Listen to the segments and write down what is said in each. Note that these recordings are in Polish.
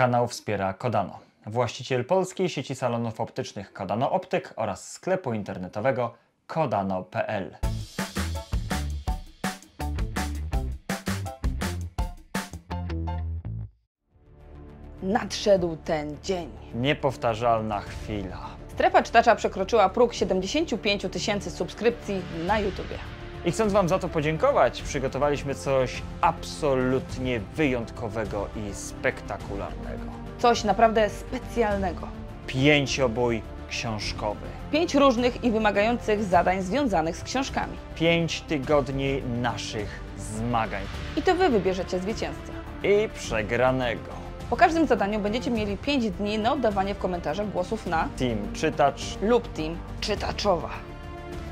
Kanał wspiera Kodano. Właściciel polskiej sieci salonów optycznych Kodano Optyk oraz sklepu internetowego kodano.pl. Nadszedł ten dzień. Niepowtarzalna chwila. Strefa czytacza przekroczyła próg 75 tysięcy subskrypcji na YouTubie. I chcąc Wam za to podziękować, przygotowaliśmy coś absolutnie wyjątkowego i spektakularnego. Coś naprawdę specjalnego. Pięciobój książkowy. Pięć różnych i wymagających zadań związanych z książkami. Pięć tygodni naszych zmagań. I to Wy wybierzecie zwycięzcę. I przegranego. Po każdym zadaniu będziecie mieli 5 dni na oddawanie w komentarzach głosów na Team Czytacz lub Team Czytaczowa.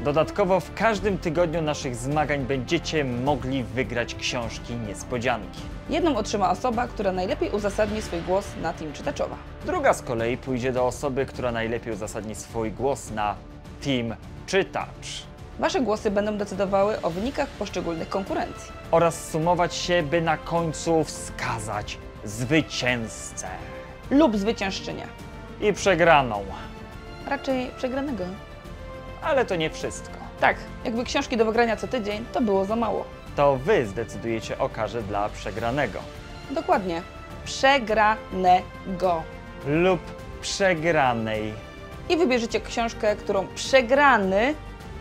Dodatkowo w każdym tygodniu naszych zmagań będziecie mogli wygrać książki niespodzianki. Jedną otrzyma osoba, która najlepiej uzasadni swój głos na Team Czytaczowa. Druga z kolei pójdzie do osoby, która najlepiej uzasadni swój głos na Team Czytacz. Wasze głosy będą decydowały o wynikach poszczególnych konkurencji. Oraz sumować się, by na końcu wskazać zwycięzcę. Lub zwyciężczynię. I przegraną. Raczej przegranego ale to nie wszystko. Tak, jakby książki do wygrania co tydzień, to było za mało. To Wy zdecydujecie o karze dla przegranego. Dokładnie. Przegranego. Lub przegranej. I wybierzecie książkę, którą przegrany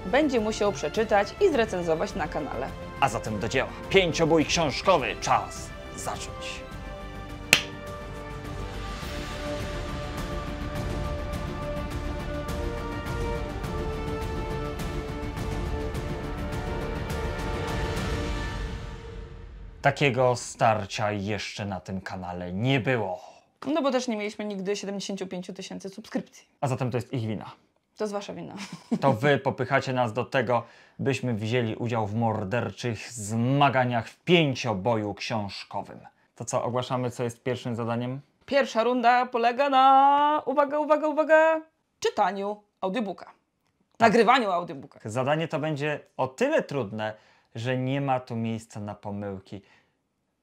będzie musiał przeczytać i zrecenzować na kanale. A zatem do dzieła. Pięciobój książkowy. Czas zacząć. Takiego starcia jeszcze na tym kanale nie było. No bo też nie mieliśmy nigdy 75 tysięcy subskrypcji. A zatem to jest ich wina. To jest wasza wina. To wy popychacie nas do tego, byśmy wzięli udział w morderczych zmaganiach w pięcioboju książkowym. To co, ogłaszamy, co jest pierwszym zadaniem? Pierwsza runda polega na, uwaga, uwaga, uwaga, czytaniu audiobooka. Tak. Nagrywaniu audiobooka. Zadanie to będzie o tyle trudne, że nie ma tu miejsca na pomyłki.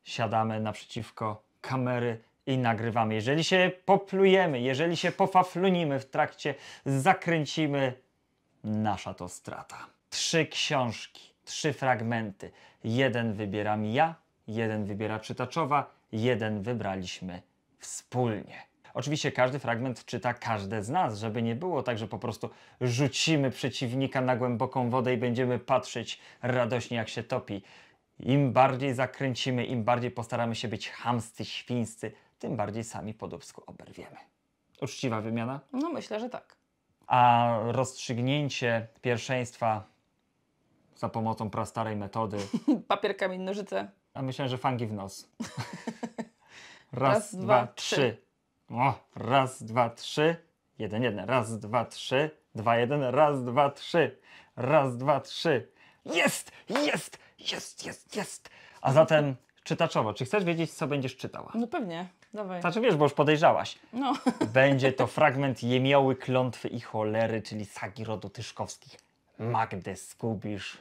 Siadamy naprzeciwko kamery i nagrywamy. Jeżeli się poplujemy, jeżeli się pofaflunimy w trakcie, zakręcimy, nasza to strata. Trzy książki, trzy fragmenty. Jeden wybieram ja, jeden wybiera czytaczowa, jeden wybraliśmy wspólnie. Oczywiście każdy fragment czyta każde z nas, żeby nie było tak, że po prostu rzucimy przeciwnika na głęboką wodę i będziemy patrzeć radośnie, jak się topi. Im bardziej zakręcimy, im bardziej postaramy się być hamscy, świńscy, tym bardziej sami po dubsku oberwiemy. Uczciwa wymiana? No myślę, że tak. A rozstrzygnięcie pierwszeństwa za pomocą prastarej metody. Papier, kamień, nożyce. A myślę, że fangi w nos. Raz, Raz, dwa, trzy. trzy. O, raz, dwa, trzy. Jeden, jeden. Raz, dwa, trzy. Dwa, jeden. Raz, dwa, trzy. Raz, dwa, trzy. Jest! Jest! Jest, jest, jest! A zatem czytaczowo, czy chcesz wiedzieć, co będziesz czytała? No pewnie, dawaj. Znaczy wiesz, bo już podejrzałaś. No. Będzie to fragment Jemioły, Klątwy i Cholery, czyli sagi rodu Tyszkowskich. Magdę skubisz.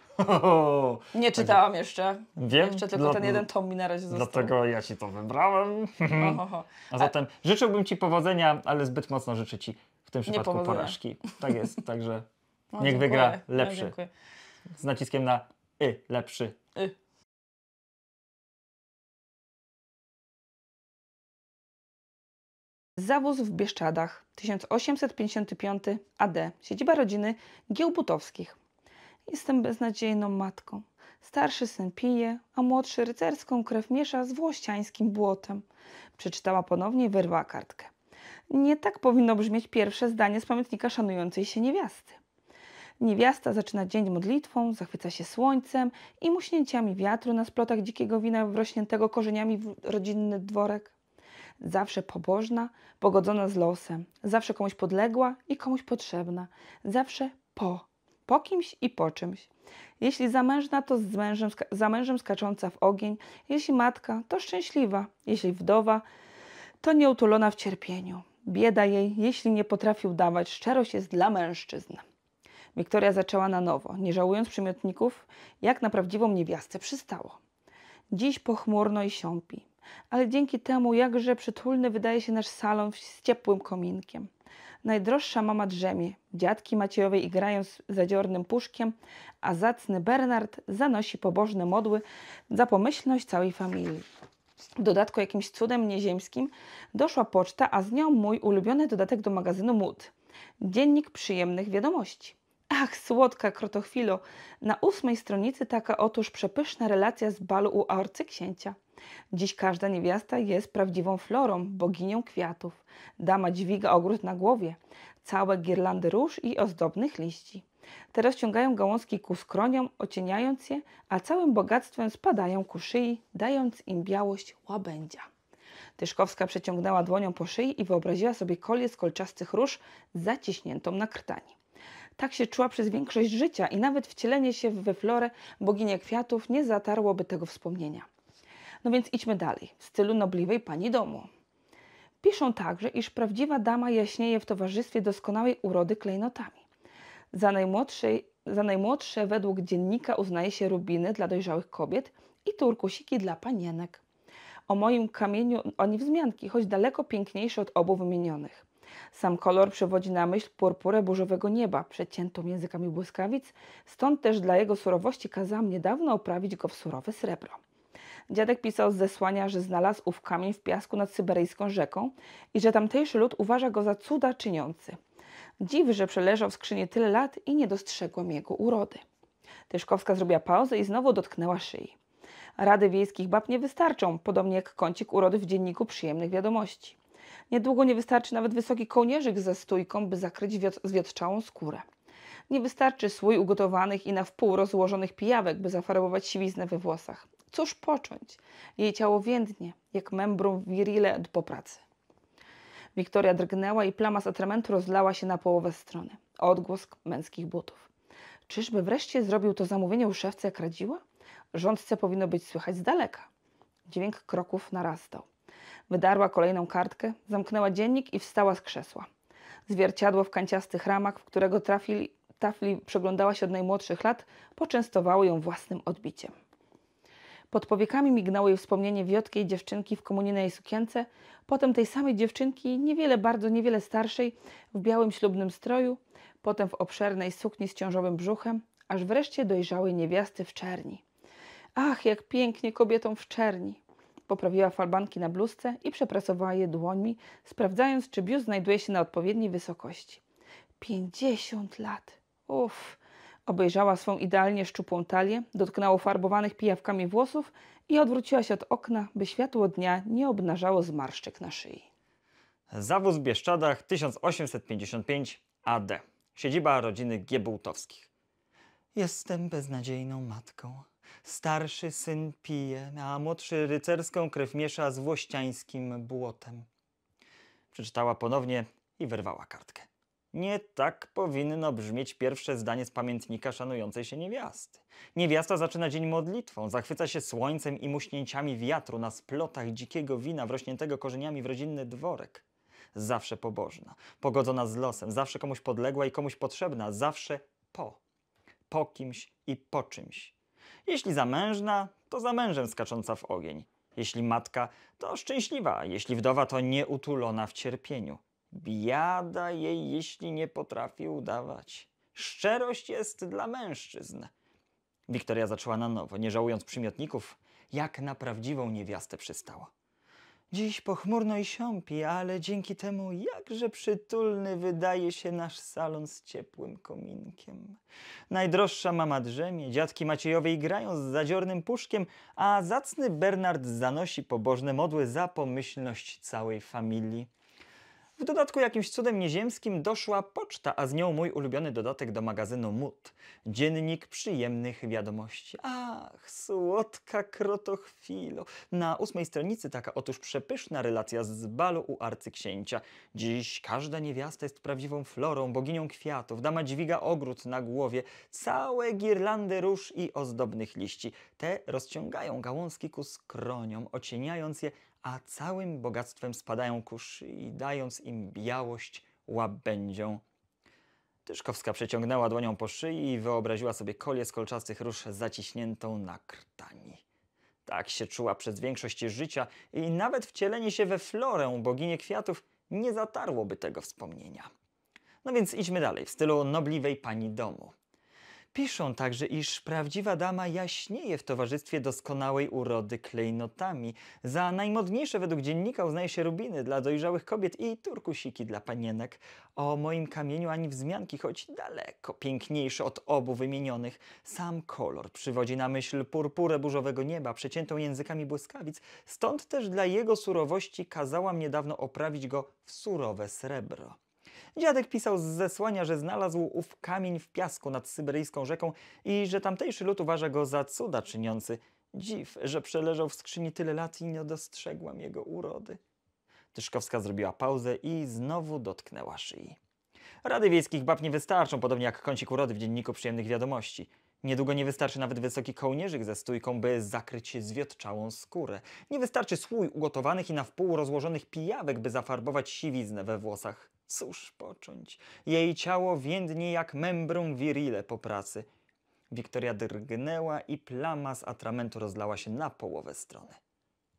Nie czytałam jeszcze. Wiem. Jeszcze tylko no, ten jeden tom mi na razie został. Dlatego ja ci to wybrałem. A zatem życzyłbym ci powodzenia, ale zbyt mocno życzę ci w tym przypadku porażki. Tak jest, także no, niech wygra no, lepszy. z naciskiem na y, lepszy. Y. Zawóz w Bieszczadach 1855 AD, siedziba rodziny Giełbutowskich. Jestem beznadziejną matką. Starszy syn pije, a młodszy rycerską krew miesza z włościańskim błotem. Przeczytała ponownie i wyrwała kartkę. Nie tak powinno brzmieć pierwsze zdanie z pamiętnika szanującej się niewiasty. Niewiasta zaczyna dzień modlitwą, zachwyca się słońcem i muśnięciami wiatru na splotach dzikiego wina wrośniętego korzeniami w rodzinny dworek zawsze pobożna, pogodzona z losem, zawsze komuś podległa i komuś potrzebna, zawsze po, po kimś i po czymś. Jeśli zamężna, to z mężem, za mężem skacząca w ogień, jeśli matka, to szczęśliwa, jeśli wdowa, to nieutulona w cierpieniu. Bieda jej, jeśli nie potrafił udawać, szczerość jest dla mężczyzn. Wiktoria zaczęła na nowo, nie żałując przymiotników, jak na prawdziwą niewiastę przystało. Dziś pochmurno i siąpi ale dzięki temu jakże przytulny wydaje się nasz salon z ciepłym kominkiem. Najdroższa mama drzemie, dziadki Maciejowej igrają z zadziornym puszkiem, a zacny Bernard zanosi pobożne modły za pomyślność całej familii. W dodatku jakimś cudem nieziemskim doszła poczta, a z nią mój ulubiony dodatek do magazynu Mood. Dziennik przyjemnych wiadomości. Ach, słodka krotochwilo! Na ósmej stronicy taka otóż przepyszna relacja z balu u arcyksięcia. Dziś każda niewiasta jest prawdziwą florą, boginią kwiatów. Dama dźwiga ogród na głowie, całe girlandy róż i ozdobnych liści. Teraz ciągają gałązki ku skroniom, ocieniając je, a całym bogactwem spadają ku szyi, dając im białość łabędzia. Tyszkowska przeciągnęła dłonią po szyi i wyobraziła sobie kolię z kolczastych róż zaciśniętą na krtani. Tak się czuła przez większość życia i nawet wcielenie się we florę boginię kwiatów nie zatarłoby tego wspomnienia. No więc idźmy dalej, w stylu nobliwej pani domu. Piszą także, iż prawdziwa dama jaśnieje w towarzystwie doskonałej urody klejnotami. Za, najmłodszej, za najmłodsze według dziennika uznaje się rubiny dla dojrzałych kobiet i turkusiki dla panienek. O moim kamieniu ani wzmianki, choć daleko piękniejszy od obu wymienionych. Sam kolor przywodzi na myśl purpurę burzowego nieba, przeciętą językami błyskawic, stąd też dla jego surowości kazałam niedawno oprawić go w surowe srebro. Dziadek pisał z zesłania, że znalazł ów kamień w piasku nad syberyjską rzeką i że tamtejszy lud uważa go za cuda czyniący. Dziw, że przeleżał w skrzyni tyle lat i nie dostrzegłam jego urody. Tyszkowska zrobiła pauzę i znowu dotknęła szyi. Rady wiejskich bab nie wystarczą, podobnie jak kącik urody w dzienniku przyjemnych wiadomości. Niedługo nie wystarczy nawet wysoki kołnierzyk ze stójką, by zakryć zwietrzałą skórę. Nie wystarczy słój ugotowanych i na wpół rozłożonych pijawek, by zafarbować siwiznę we włosach. Cóż począć? Jej ciało więdnie, jak membrum virile po pracy. Wiktoria drgnęła i plama z atramentu rozlała się na połowę strony. Odgłos męskich butów. Czyżby wreszcie zrobił to zamówienie u szewca, jak radziła? Rządce powinno być słychać z daleka. Dźwięk kroków narastał. Wydarła kolejną kartkę, zamknęła dziennik i wstała z krzesła. Zwierciadło w kanciastych ramach, w którego trafili, tafli przeglądała się od najmłodszych lat, poczęstowało ją własnym odbiciem. Pod powiekami mignało jej wspomnienie wiotkiej dziewczynki w komunijnej sukience, potem tej samej dziewczynki, niewiele bardzo, niewiele starszej, w białym ślubnym stroju, potem w obszernej sukni z ciążowym brzuchem, aż wreszcie dojrzałej niewiasty w czerni. Ach, jak pięknie kobietom w czerni! poprawiła falbanki na bluzce i przeprasowała je dłońmi, sprawdzając, czy biust znajduje się na odpowiedniej wysokości. Pięćdziesiąt lat! Uff! Obejrzała swą idealnie szczupłą talię, dotknęła farbowanych pijawkami włosów i odwróciła się od okna, by światło dnia nie obnażało zmarszczek na szyi. Zawóz w Bieszczadach 1855 AD. Siedziba rodziny Giebultowskich. Jestem beznadziejną matką. Starszy syn pije, a młodszy rycerską krew miesza z włościańskim błotem. Przeczytała ponownie i wyrwała kartkę. Nie tak powinno brzmieć pierwsze zdanie z pamiętnika szanującej się niewiasty. Niewiasta zaczyna dzień modlitwą, zachwyca się słońcem i muśnięciami wiatru na splotach dzikiego wina wrośniętego korzeniami w rodzinny dworek. Zawsze pobożna, pogodzona z losem, zawsze komuś podległa i komuś potrzebna, zawsze po. Po kimś i po czymś. Jeśli zamężna, to za mężem skacząca w ogień. Jeśli matka, to szczęśliwa. Jeśli wdowa, to nieutulona w cierpieniu. Biada jej, jeśli nie potrafi udawać. Szczerość jest dla mężczyzn. Wiktoria zaczęła na nowo, nie żałując przymiotników, jak na prawdziwą niewiastę przystała. Dziś pochmurno i siąpi, ale dzięki temu jakże przytulny wydaje się nasz salon z ciepłym kominkiem. Najdroższa mama drzemie, dziadki Maciejowej grają z zadziornym puszkiem, a zacny Bernard zanosi pobożne modły za pomyślność całej familii. W dodatku jakimś cudem nieziemskim doszła poczta, a z nią mój ulubiony dodatek do magazynu Mut. Dziennik przyjemnych wiadomości. Ach, słodka krotochwilo. Na ósmej stronicy taka otóż przepyszna relacja z balu u arcyksięcia. Dziś każda niewiasta jest prawdziwą florą, boginią kwiatów. Dama dźwiga ogród na głowie, całe girlandy róż i ozdobnych liści. Te rozciągają gałązki ku skroniom, ocieniając je a całym bogactwem spadają kurz i dając im białość łabędzią. Tyszkowska przeciągnęła dłonią po szyi i wyobraziła sobie kolię z kolczastych róż zaciśniętą na krtani. Tak się czuła przez większość życia i nawet wcielenie się we Florę, boginie kwiatów, nie zatarłoby tego wspomnienia. No więc idźmy dalej, w stylu nobliwej pani domu. Piszą także, iż prawdziwa dama jaśnieje w towarzystwie doskonałej urody klejnotami. Za najmodniejsze według dziennika uznaje się rubiny dla dojrzałych kobiet i turkusiki dla panienek. O moim kamieniu ani wzmianki, choć daleko piękniejszy od obu wymienionych. Sam kolor przywodzi na myśl purpurę burzowego nieba, przeciętą językami błyskawic. Stąd też dla jego surowości kazałam niedawno oprawić go w surowe srebro. Dziadek pisał z zesłania, że znalazł ów kamień w piasku nad syberyjską rzeką i że tamtejszy lud uważa go za cuda czyniący. Dziw, że przeleżał w skrzyni tyle lat i nie dostrzegłam jego urody. Tyszkowska zrobiła pauzę i znowu dotknęła szyi. Rady wiejskich bab nie wystarczą, podobnie jak kącik urody w dzienniku przyjemnych wiadomości. Niedługo nie wystarczy nawet wysoki kołnierzyk ze stójką, by zakryć zwiotczałą skórę. Nie wystarczy słój ugotowanych i na wpół rozłożonych pijawek, by zafarbować siwiznę we włosach. Cóż począć? Jej ciało więdnie jak membrum virile po pracy. Wiktoria drgnęła i plama z atramentu rozlała się na połowę strony.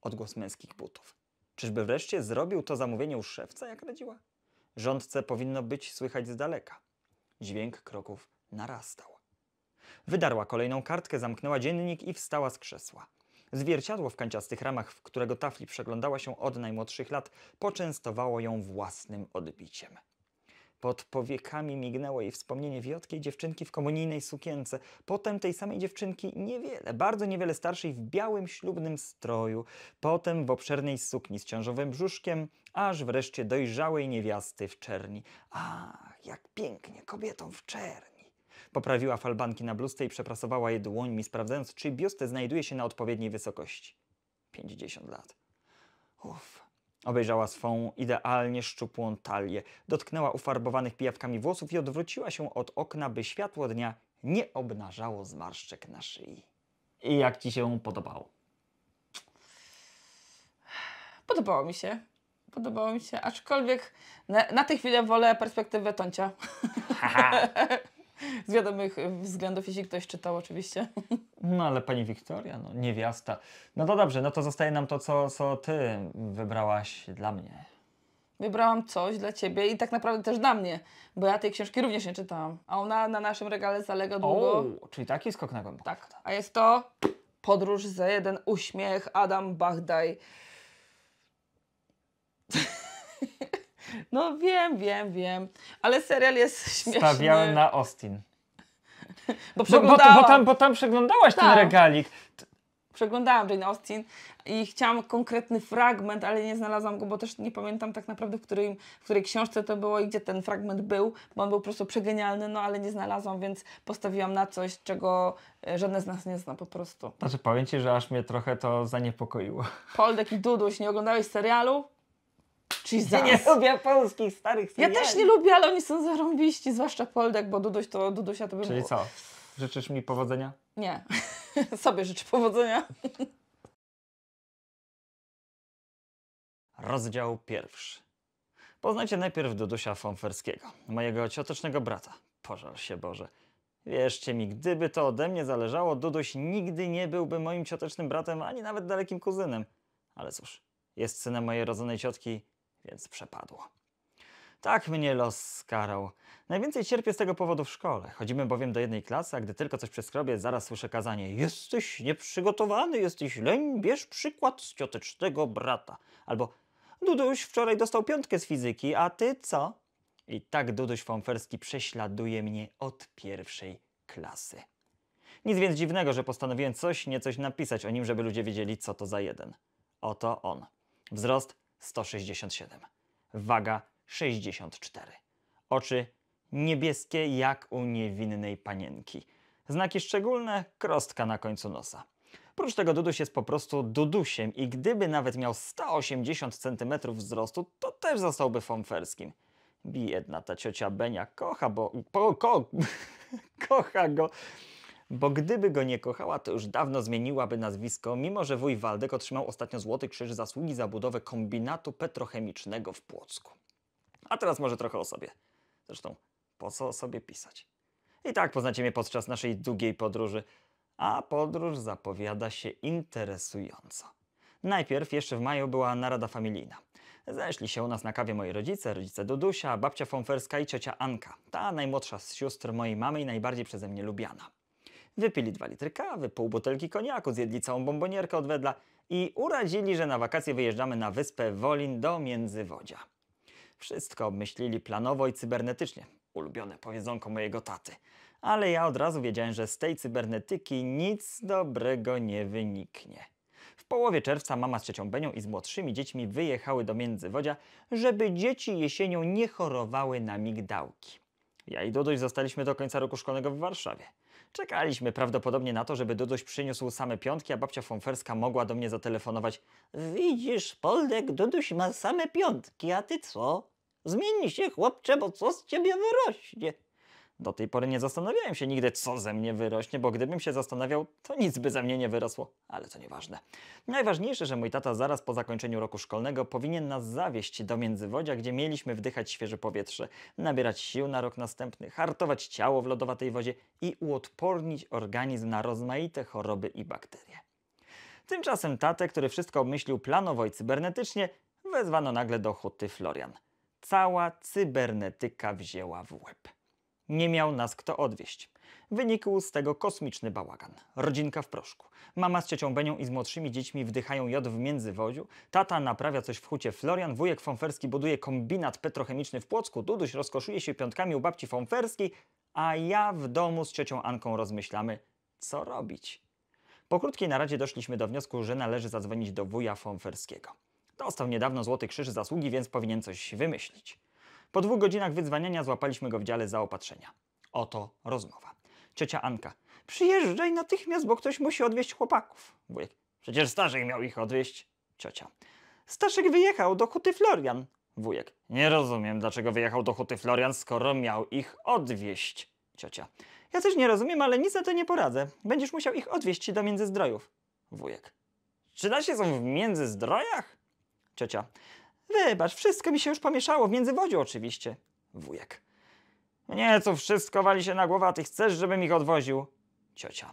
Odgłos męskich butów. Czyżby wreszcie zrobił to zamówienie u szewca, jak radziła? Rządce powinno być słychać z daleka. Dźwięk kroków narastał. Wydarła kolejną kartkę, zamknęła dziennik i wstała z krzesła. Zwierciadło w kanciastych ramach, w którego tafli przeglądała się od najmłodszych lat, poczęstowało ją własnym odbiciem. Pod powiekami mignęło jej wspomnienie wiotkiej dziewczynki w komunijnej sukience, potem tej samej dziewczynki niewiele, bardzo niewiele starszej w białym ślubnym stroju, potem w obszernej sukni z ciążowym brzuszkiem, aż wreszcie dojrzałej niewiasty w czerni. A jak pięknie kobietą w czerni! Poprawiła falbanki na bluzce i przeprasowała je dłońmi, sprawdzając, czy biustę znajduje się na odpowiedniej wysokości. 50 lat. Uff. Obejrzała swą idealnie szczupłą talię, dotknęła ufarbowanych pijawkami włosów i odwróciła się od okna, by światło dnia nie obnażało zmarszczek na szyi. I jak ci się podobało? Podobało mi się. Podobało mi się, aczkolwiek na, na tej chwilę wolę perspektywę Toncia. z wiadomych względów, jeśli ktoś czytał oczywiście. No ale pani Wiktoria, no niewiasta. No to dobrze, no to zostaje nam to, co, co ty wybrałaś dla mnie. Wybrałam coś dla ciebie i tak naprawdę też dla mnie, bo ja tej książki również nie czytałam. A ona na naszym regale zalega długo. O, czyli taki skok na głęboko. Tak. A jest to Podróż za jeden uśmiech, Adam Bagdaj. No wiem, wiem, wiem. Ale serial jest śmieszny. Stawiałem na Austin. Bo, Bo, bo, bo, tam, bo tam przeglądałaś tak. ten regalik. Przeglądałam Jane Austen i chciałam konkretny fragment, ale nie znalazłam go, bo też nie pamiętam tak naprawdę, w, którym, w której książce to było i gdzie ten fragment był, bo on był po prostu przegenialny, no ale nie znalazłam, więc postawiłam na coś, czego e, żadne z nas nie zna po prostu. Znaczy powiem Ci, że aż mnie trochę to zaniepokoiło. Poldek i Duduś, nie oglądałeś serialu? Jesus. nie lubię polskich starych seriali. Ja też nie lubię, ale oni są zarąbiści, zwłaszcza Poldek, bo Duduś to, Dudusia to bym... Czyli co? Życzysz mi powodzenia? Nie. Sobie życzę powodzenia. Rozdział pierwszy. Poznajcie najpierw Dudusia Fąferskiego, mojego ciotecznego brata. Pożal się Boże. Wierzcie mi, gdyby to ode mnie zależało, Duduś nigdy nie byłby moim ciotecznym bratem, ani nawet dalekim kuzynem. Ale cóż, jest synem mojej rodzonej ciotki więc przepadło. Tak mnie los skarał. Najwięcej cierpię z tego powodu w szkole. Chodzimy bowiem do jednej klasy, a gdy tylko coś przeskrobię, zaraz słyszę kazanie. Jesteś nieprzygotowany, jesteś leń, bierz przykład z ciotecznego brata. Albo Duduś wczoraj dostał piątkę z fizyki, a ty co? I tak Duduś Wąferski prześladuje mnie od pierwszej klasy. Nic więc dziwnego, że postanowiłem coś niecoś napisać o nim, żeby ludzie wiedzieli, co to za jeden. Oto on. Wzrost 167, waga 64, oczy niebieskie jak u niewinnej panienki, znaki szczególne krostka na końcu nosa. Prócz tego Duduś jest po prostu Dudusiem i gdyby nawet miał 180 cm wzrostu, to też zostałby fomferskim. Biedna ta ciocia Benia kocha, bo... Po, ko, kocha go bo gdyby go nie kochała, to już dawno zmieniłaby nazwisko, mimo że wuj Waldek otrzymał ostatnio Złoty Krzyż Zasługi za budowę kombinatu petrochemicznego w Płocku. A teraz może trochę o sobie. Zresztą, po co o sobie pisać? I tak poznacie mnie podczas naszej długiej podróży, a podróż zapowiada się interesująco. Najpierw jeszcze w maju była narada familijna. Zeszli się u nas na kawie moi rodzice, rodzice Dudusia, babcia Fonferska i ciocia Anka, ta najmłodsza z sióstr mojej mamy i najbardziej przeze mnie lubiana wypili dwa litry kawy, pół butelki koniaku, zjedli całą bombonierkę od wedla i uradzili, że na wakacje wyjeżdżamy na wyspę Wolin do Międzywodzia. Wszystko obmyślili planowo i cybernetycznie. Ulubione powiedzonko mojego taty. Ale ja od razu wiedziałem, że z tej cybernetyki nic dobrego nie wyniknie. W połowie czerwca mama z trzecią Benią i z młodszymi dziećmi wyjechały do Międzywodzia, żeby dzieci jesienią nie chorowały na migdałki. Ja i Duduś zostaliśmy do końca roku szkolnego w Warszawie. Czekaliśmy prawdopodobnie na to, żeby Duduś przyniósł same piątki, a babcia Fąferska mogła do mnie zatelefonować. Widzisz, Poldek, Duduś ma same piątki, a ty co? Zmieni się, chłopcze, bo co z ciebie wyrośnie? Do tej pory nie zastanawiałem się nigdy, co ze mnie wyrośnie, bo gdybym się zastanawiał, to nic by ze mnie nie wyrosło, ale to nieważne. Najważniejsze, że mój tata zaraz po zakończeniu roku szkolnego powinien nas zawieść do Międzywodzia, gdzie mieliśmy wdychać świeże powietrze, nabierać sił na rok następny, hartować ciało w lodowatej wodzie i uodpornić organizm na rozmaite choroby i bakterie. Tymczasem tatę, który wszystko obmyślił planowo i cybernetycznie, wezwano nagle do huty Florian. Cała cybernetyka wzięła w łeb. Nie miał nas kto odwieźć. Wynikł z tego kosmiczny bałagan. Rodzinka w proszku. Mama z ciocią Benią i z młodszymi dziećmi wdychają jod w międzywoziu, tata naprawia coś w hucie Florian, wujek Fąferski buduje kombinat petrochemiczny w Płocku, Duduś rozkoszuje się piątkami u babci Fąferskiej, a ja w domu z ciocią Anką rozmyślamy, co robić. Po krótkiej naradzie doszliśmy do wniosku, że należy zadzwonić do wuja Fąferskiego. Dostał niedawno Złoty Krzyż Zasługi, więc powinien coś wymyślić. Po dwóch godzinach wydzwaniania złapaliśmy go w dziale zaopatrzenia. Oto rozmowa. Ciocia Anka. Przyjeżdżaj natychmiast, bo ktoś musi odwieźć chłopaków. Wujek. Przecież Staszek miał ich odwieźć. Ciocia. Staszek wyjechał do Huty Florian. Wujek. Nie rozumiem, dlaczego wyjechał do Huty Florian, skoro miał ich odwieźć. Ciocia. Ja też nie rozumiem, ale nic na to nie poradzę. Będziesz musiał ich odwieźć do Międzyzdrojów. Wujek. Czy da się są w Międzyzdrojach? Ciocia. Wybacz, wszystko mi się już pomieszało, w międzywodziu oczywiście. Wujek. Nie, co wszystko wali się na głowę, a ty chcesz, żebym ich odwoził? Ciocia.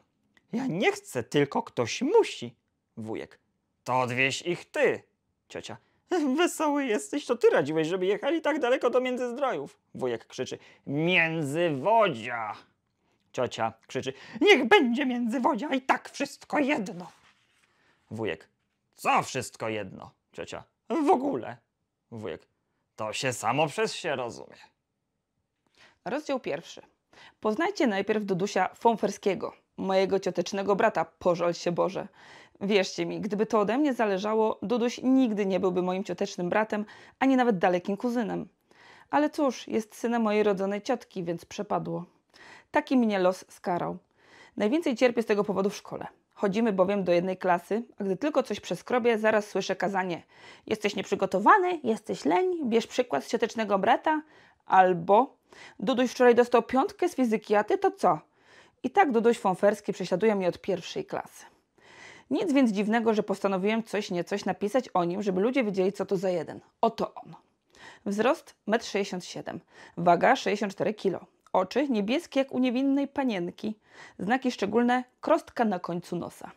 Ja nie chcę, tylko ktoś musi. Wujek. To odwieź ich ty. Ciocia. Wesoły jesteś, to ty radziłeś, żeby jechali tak daleko do Międzyzdrojów. Wujek krzyczy. Międzywodzia. Ciocia krzyczy. Niech będzie Międzywodzia, i tak wszystko jedno. Wujek. Co wszystko jedno? Ciocia. W ogóle. Wujek. To się samo przez się rozumie. Rozdział pierwszy. Poznajcie najpierw Dudusia Fomferskiego, mojego ciotecznego brata, pożal się Boże. Wierzcie mi, gdyby to ode mnie zależało, Duduś nigdy nie byłby moim ciotecznym bratem, ani nawet dalekim kuzynem. Ale cóż, jest synem mojej rodzonej ciotki, więc przepadło. Taki mnie los skarał. Najwięcej cierpię z tego powodu w szkole. Chodzimy bowiem do jednej klasy, a gdy tylko coś przeskrobię, zaraz słyszę kazanie. Jesteś nieprzygotowany, jesteś leń, bierz przykład z siatecznego brata, albo Duduś wczoraj dostał piątkę z fizyki, a ty to co? I tak Duduś Fonferski prześladuje mnie od pierwszej klasy. Nic więc dziwnego, że postanowiłem coś niecoś napisać o nim, żeby ludzie wiedzieli, co to za jeden. Oto on. Wzrost 1,67 m, waga 64 kg, Oczy niebieskie jak u niewinnej panienki. Znaki szczególne krostka na końcu nosa.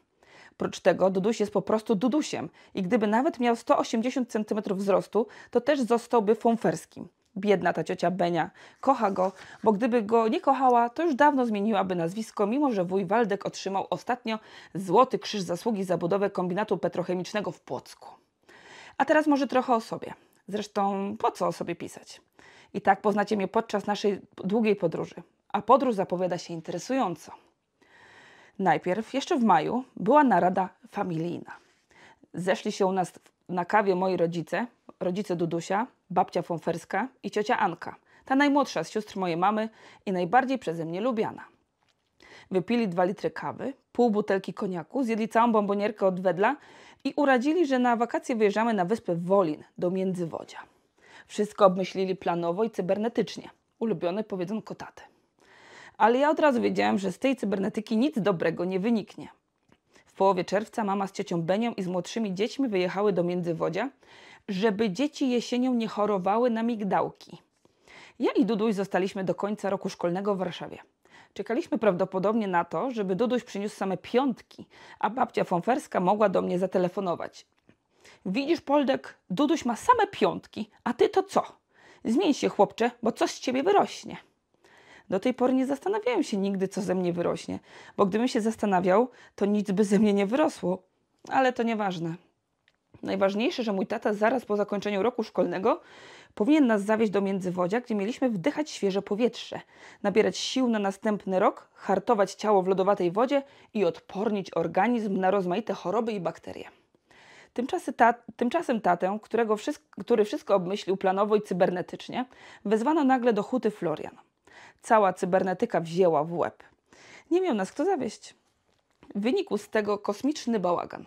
Prócz tego Duduś jest po prostu Dudusiem i gdyby nawet miał 180 cm wzrostu, to też zostałby fąferskim. Biedna ta ciocia Benia. Kocha go, bo gdyby go nie kochała, to już dawno zmieniłaby nazwisko, mimo że wuj Waldek otrzymał ostatnio Złoty Krzyż Zasługi za budowę kombinatu petrochemicznego w Płocku. A teraz może trochę o sobie. Zresztą po co o sobie pisać? I tak poznacie mnie podczas naszej długiej podróży, a podróż zapowiada się interesująco. Najpierw, jeszcze w maju, była narada familijna. Zeszli się u nas na kawie moi rodzice, rodzice Dudusia, babcia Fonferska i ciocia Anka, ta najmłodsza z sióstr mojej mamy i najbardziej przeze mnie lubiana. Wypili dwa litry kawy, pół butelki koniaku, zjedli całą bombonierkę od wedla i uradzili, że na wakacje wyjeżdżamy na wyspę Wolin do Międzywodzia. Wszystko obmyślili planowo i cybernetycznie. Ulubione powiedzą kotate. Ale ja od razu wiedziałem, że z tej cybernetyki nic dobrego nie wyniknie. W połowie czerwca mama z ciocią Benią i z młodszymi dziećmi wyjechały do Międzywodzia, żeby dzieci jesienią nie chorowały na migdałki. Ja i Duduś zostaliśmy do końca roku szkolnego w Warszawie. Czekaliśmy prawdopodobnie na to, żeby Duduś przyniósł same piątki, a babcia Fonferska mogła do mnie zatelefonować. Widzisz, Poldek, Duduś ma same piątki, a ty to co? Zmień się, chłopcze, bo coś z ciebie wyrośnie. Do tej pory nie zastanawiałem się nigdy, co ze mnie wyrośnie, bo gdybym się zastanawiał, to nic by ze mnie nie wyrosło. Ale to nieważne. Najważniejsze, że mój tata zaraz po zakończeniu roku szkolnego powinien nas zawieźć do Międzywodzia, gdzie mieliśmy wdychać świeże powietrze, nabierać sił na następny rok, hartować ciało w lodowatej wodzie i odpornić organizm na rozmaite choroby i bakterie. Tymczasem, ta, tymczasem tatę, którego wszystko, który wszystko obmyślił planowo i cybernetycznie, wezwano nagle do huty Florian. Cała cybernetyka wzięła w łeb. Nie miał nas kto zawieść. Wynikł z tego kosmiczny bałagan.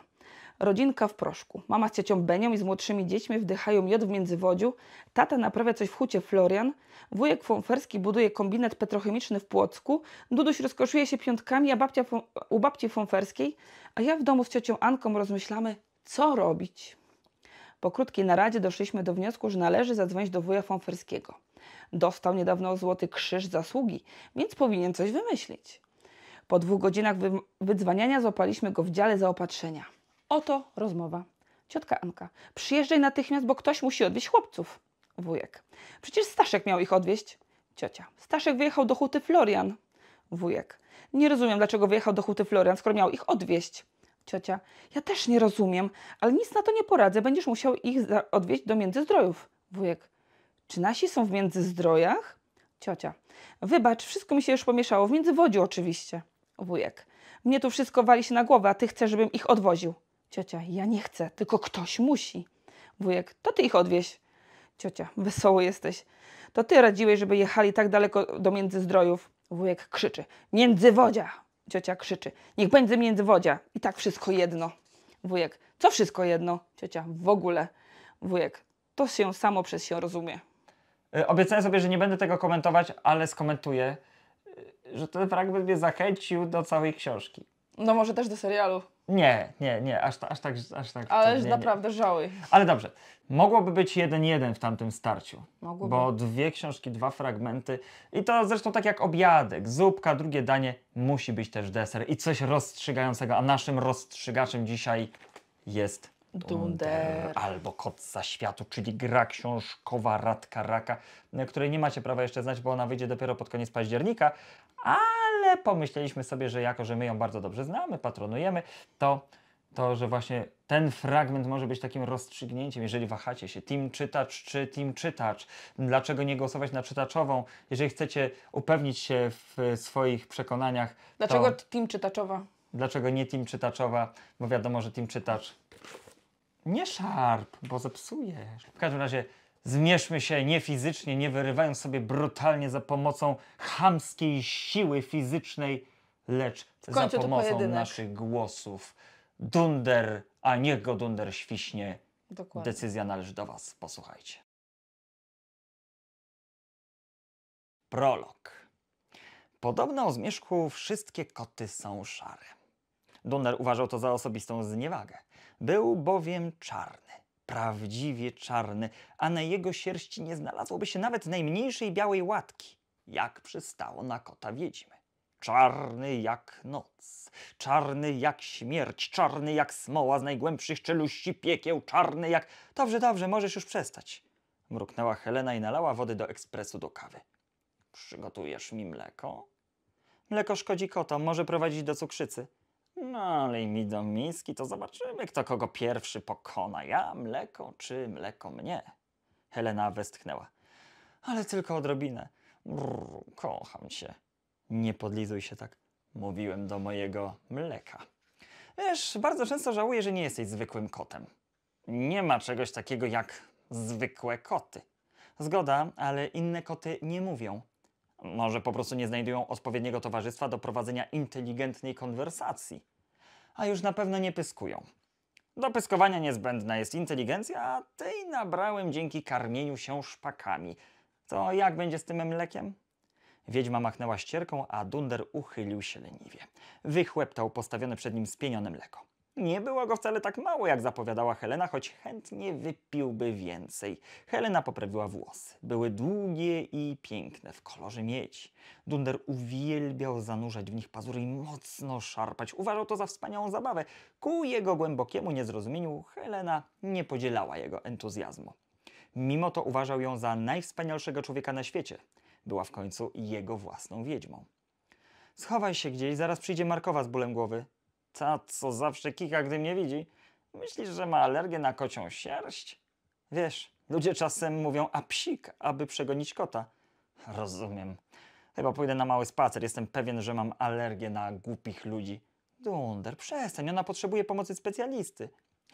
Rodzinka w proszku. Mama z ciocią Benią i z młodszymi dziećmi wdychają jod w międzywodziu. Tata naprawia coś w hucie Florian. Wujek Fąferski buduje kombinet petrochemiczny w Płocku. Duduś rozkoszuje się piątkami a babcia, u babci Fąferskiej. A ja w domu z ciocią Anką rozmyślamy, co robić. Po krótkiej naradzie doszliśmy do wniosku, że należy zadzwonić do wuja Fonferskiego. Dostał niedawno Złoty Krzyż Zasługi, więc powinien coś wymyślić. Po dwóch godzinach wy wydzwaniania złapaliśmy go w dziale zaopatrzenia. Oto rozmowa. Ciotka Anka, przyjeżdżaj natychmiast, bo ktoś musi odwieźć chłopców. Wujek. Przecież Staszek miał ich odwieźć. Ciocia. Staszek wyjechał do huty Florian. Wujek. Nie rozumiem, dlaczego wyjechał do huty Florian, skoro miał ich odwieźć. Ciocia, ja też nie rozumiem, ale nic na to nie poradzę, będziesz musiał ich odwieźć do Międzyzdrojów. Wujek, czy nasi są w Międzyzdrojach? Ciocia, wybacz, wszystko mi się już pomieszało, w Międzywodziu oczywiście. Wujek, mnie tu wszystko wali się na głowę, a ty chcesz, żebym ich odwoził. Ciocia, ja nie chcę, tylko ktoś musi. Wujek, to ty ich odwieź. Ciocia, wesoło jesteś. To ty radziłeś, żeby jechali tak daleko do Międzyzdrojów. Wujek krzyczy, Międzywodzia! Ciocia krzyczy. Niech będzie międzywodzia. I tak wszystko jedno. Wujek. Co wszystko jedno? Ciocia. W ogóle. Wujek. To się samo przez się rozumie. E, Obiecałem sobie, że nie będę tego komentować, ale skomentuję, e, że ten fragment mnie zachęcił do całej książki. No może też do serialu. Nie, nie, nie, aż, aż tak, aż tak. Ależ naprawdę nie. żałuj. Ale dobrze, mogłoby być 1-1 w tamtym starciu. Mogłoby. Bo dwie książki, dwa fragmenty i to zresztą tak jak obiadek, zupka, drugie danie, musi być też deser i coś rozstrzygającego, a naszym rozstrzygaczem dzisiaj jest Dunder. Albo Kot za światu, czyli gra książkowa Radka Raka, której nie macie prawa jeszcze znać, bo ona wyjdzie dopiero pod koniec października, ale pomyśleliśmy sobie, że jako, że my ją bardzo dobrze znamy, patronujemy, to, to że właśnie ten fragment może być takim rozstrzygnięciem, jeżeli wahacie się, team czytacz czy team czytacz, dlaczego nie głosować na czytaczową, jeżeli chcecie upewnić się w swoich przekonaniach. Dlaczego to, team czytaczowa? Dlaczego nie team czytaczowa, bo wiadomo, że team czytacz nie szarp, bo zepsujesz. W każdym razie Zmierzmy się nie fizycznie, nie wyrywając sobie brutalnie za pomocą chamskiej siły fizycznej, lecz za pomocą naszych głosów. Dunder, a niech go dunder świśnie. Dokładnie. Decyzja należy do Was. Posłuchajcie. Prolog. Podobno o zmierzchu wszystkie koty są szare. Dunder uważał to za osobistą zniewagę. Był bowiem czarny prawdziwie czarny, a na jego sierści nie znalazłoby się nawet najmniejszej białej łatki, jak przystało na kota wiedźmy. Czarny jak noc, czarny jak śmierć, czarny jak smoła z najgłębszych czeluści piekieł, czarny jak... Dobrze, dobrze, możesz już przestać. Mruknęła Helena i nalała wody do ekspresu do kawy. Przygotujesz mi mleko? Mleko szkodzi kotom, może prowadzić do cukrzycy. No ale mi do miski, to zobaczymy, kto kogo pierwszy pokona. Ja mleko, czy mleko mnie? Helena westchnęła. Ale tylko odrobinę. kocham cię. Nie podlizuj się tak. Mówiłem do mojego mleka. Wiesz, bardzo często żałuję, że nie jesteś zwykłym kotem. Nie ma czegoś takiego jak zwykłe koty. Zgoda, ale inne koty nie mówią. Może no, po prostu nie znajdują odpowiedniego towarzystwa do prowadzenia inteligentnej konwersacji. A już na pewno nie pyskują. Do pyskowania niezbędna jest inteligencja, a tej nabrałem dzięki karmieniu się szpakami. To jak będzie z tym mlekiem? Wiedźma machnęła ścierką, a Dunder uchylił się leniwie. Wychłeptał postawione przed nim spienione mleko. Nie było go wcale tak mało, jak zapowiadała Helena, choć chętnie wypiłby więcej. Helena poprawiła włosy. Były długie i piękne, w kolorze miedzi. Dunder uwielbiał zanurzać w nich pazury i mocno szarpać. Uważał to za wspaniałą zabawę. Ku jego głębokiemu niezrozumieniu Helena nie podzielała jego entuzjazmu. Mimo to uważał ją za najwspanialszego człowieka na świecie. Była w końcu jego własną wiedźmą. Schowaj się gdzieś, zaraz przyjdzie Markowa z bólem głowy, ta, co zawsze kika, gdy mnie widzi, myślisz, że ma alergię na kocią sierść? Wiesz, ludzie czasem mówią a psik, aby przegonić kota. Rozumiem. Chyba pójdę na mały spacer. Jestem pewien, że mam alergię na głupich ludzi. Dunder, przestań, ona potrzebuje pomocy specjalisty.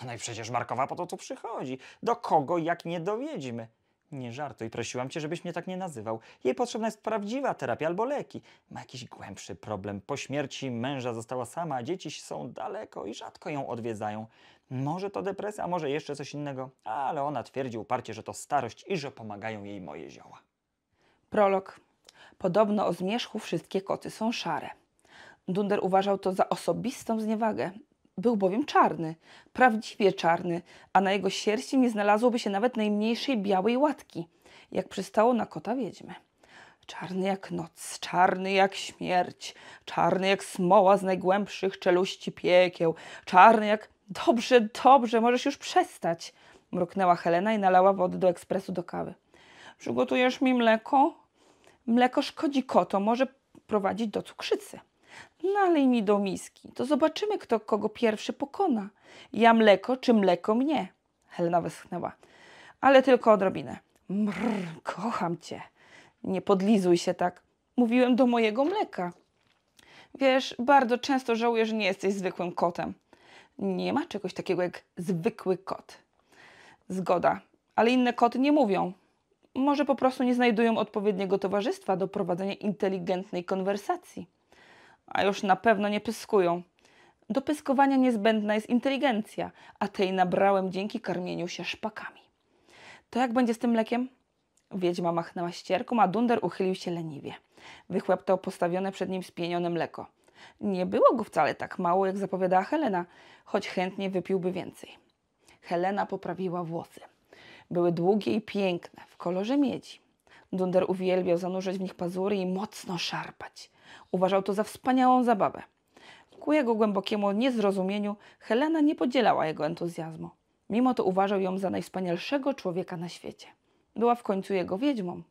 No i przecież Markowa po to tu przychodzi. Do kogo, jak nie dowiedzimy. Nie żartuj, prosiłam cię, żebyś mnie tak nie nazywał. Jej potrzebna jest prawdziwa terapia albo leki. Ma jakiś głębszy problem. Po śmierci męża została sama, a dzieci są daleko i rzadko ją odwiedzają. Może to depresja, a może jeszcze coś innego. Ale ona twierdzi uparcie, że to starość i że pomagają jej moje zioła. Prolog. Podobno o zmierzchu wszystkie koty są szare. Dunder uważał to za osobistą zniewagę, był bowiem czarny, prawdziwie czarny, a na jego sierści nie znalazłoby się nawet najmniejszej białej łatki, jak przystało na kota wiedźmy. Czarny jak noc, czarny jak śmierć, czarny jak smoła z najgłębszych czeluści piekieł, czarny jak... Dobrze, dobrze, możesz już przestać, mruknęła Helena i nalała wody do ekspresu do kawy. Przygotujesz mi mleko? Mleko szkodzi kotom, może prowadzić do cukrzycy. Nalej mi do miski, to zobaczymy, kto kogo pierwszy pokona. Ja mleko, czy mleko mnie? Helena wyschnęła. Ale tylko odrobinę. Mrr, kocham cię. Nie podlizuj się tak. Mówiłem do mojego mleka. Wiesz, bardzo często żałuję, że nie jesteś zwykłym kotem. Nie ma czegoś takiego jak zwykły kot. Zgoda, ale inne koty nie mówią. Może po prostu nie znajdują odpowiedniego towarzystwa do prowadzenia inteligentnej konwersacji a już na pewno nie pyskują. Do pyskowania niezbędna jest inteligencja, a tej nabrałem dzięki karmieniu się szpakami. To jak będzie z tym mlekiem? Wiedźma machnęła ścierką, a Dunder uchylił się leniwie. Wychłaptał postawione przed nim spienione mleko. Nie było go wcale tak mało, jak zapowiadała Helena, choć chętnie wypiłby więcej. Helena poprawiła włosy. Były długie i piękne, w kolorze miedzi. Dunder uwielbiał zanurzyć w nich pazury i mocno szarpać. Uważał to za wspaniałą zabawę. Ku jego głębokiemu niezrozumieniu Helena nie podzielała jego entuzjazmu. Mimo to uważał ją za najwspanialszego człowieka na świecie. Była w końcu jego wiedźmą.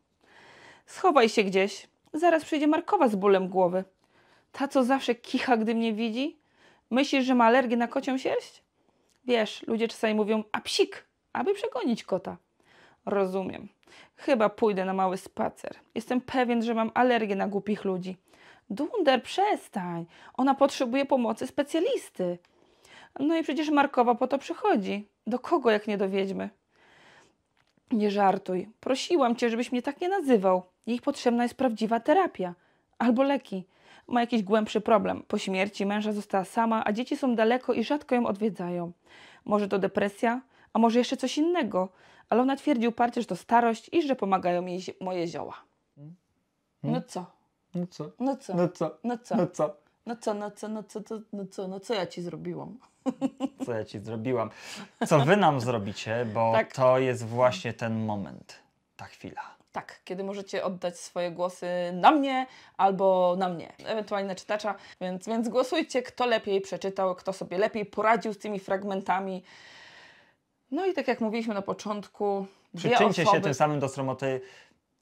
Schowaj się gdzieś, zaraz przyjdzie Markowa z bólem głowy. Ta, co zawsze kicha, gdy mnie widzi? Myślisz, że ma alergię na kocią sierść? Wiesz, ludzie czasami mówią, a psik, aby przegonić kota. Rozumiem. Chyba pójdę na mały spacer. Jestem pewien, że mam alergię na głupich ludzi. Dunder, przestań. Ona potrzebuje pomocy specjalisty. No i przecież Markowa po to przychodzi. Do kogo, jak nie do wiedźmy? Nie żartuj. Prosiłam cię, żebyś mnie tak nie nazywał. Jej potrzebna jest prawdziwa terapia. Albo leki. Ma jakiś głębszy problem. Po śmierci męża została sama, a dzieci są daleko i rzadko ją odwiedzają. Może to depresja, a może jeszcze coś innego. Ale ona twierdzi uparcie, że to starość i że pomagają jej moje zioła. Hmm? No hmm? co? No co? No co? No co? No co? No co? No co, no co, no co, no co, no co, no co ja ci zrobiłam? Co ja ci zrobiłam? Co wy nam zrobicie, bo tak. to jest właśnie ten moment, ta chwila. Tak, kiedy możecie oddać swoje głosy na mnie albo na mnie, ewentualnie na czytacza, więc, więc głosujcie, kto lepiej przeczytał, kto sobie lepiej poradził z tymi fragmentami. No i tak jak mówiliśmy na początku, Przyczyńcie osoby... się tym samym do stromoty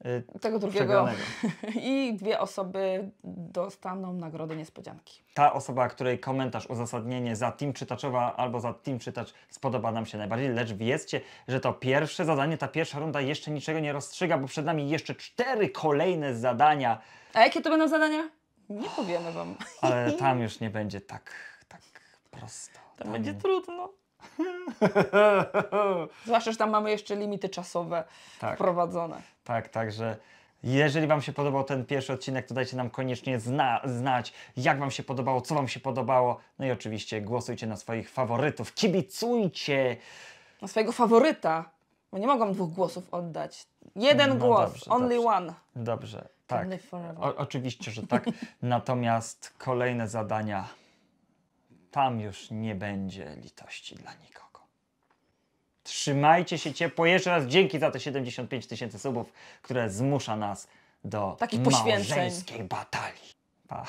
Y, tego drugiego. I dwie osoby dostaną nagrodę niespodzianki. Ta osoba, której komentarz, uzasadnienie za Team Czytaczowa albo za Team Czytacz spodoba nam się najbardziej, lecz wiedzcie, że to pierwsze zadanie, ta pierwsza runda jeszcze niczego nie rozstrzyga, bo przed nami jeszcze cztery kolejne zadania. A jakie to będą zadania? Nie powiemy Wam. Ale tam już nie będzie tak, tak prosto. Tam, tam będzie trudno. Zwłaszcza, że tam mamy jeszcze limity czasowe tak. wprowadzone. Tak, także jeżeli Wam się podobał ten pierwszy odcinek, to dajcie nam koniecznie zna znać, jak Wam się podobało, co Wam się podobało. No i oczywiście głosujcie na swoich faworytów, kibicujcie! Na swojego faworyta, bo nie mogłam dwóch głosów oddać. Jeden no głos, dobrze, only dobrze. one. Dobrze, tak. O, oczywiście, że tak. Natomiast kolejne zadania. Tam już nie będzie litości dla nikogo. Trzymajcie się ciepło. Jeszcze raz dzięki za te 75 tysięcy subów, które zmusza nas do Takich małżeńskiej batalii. Pa.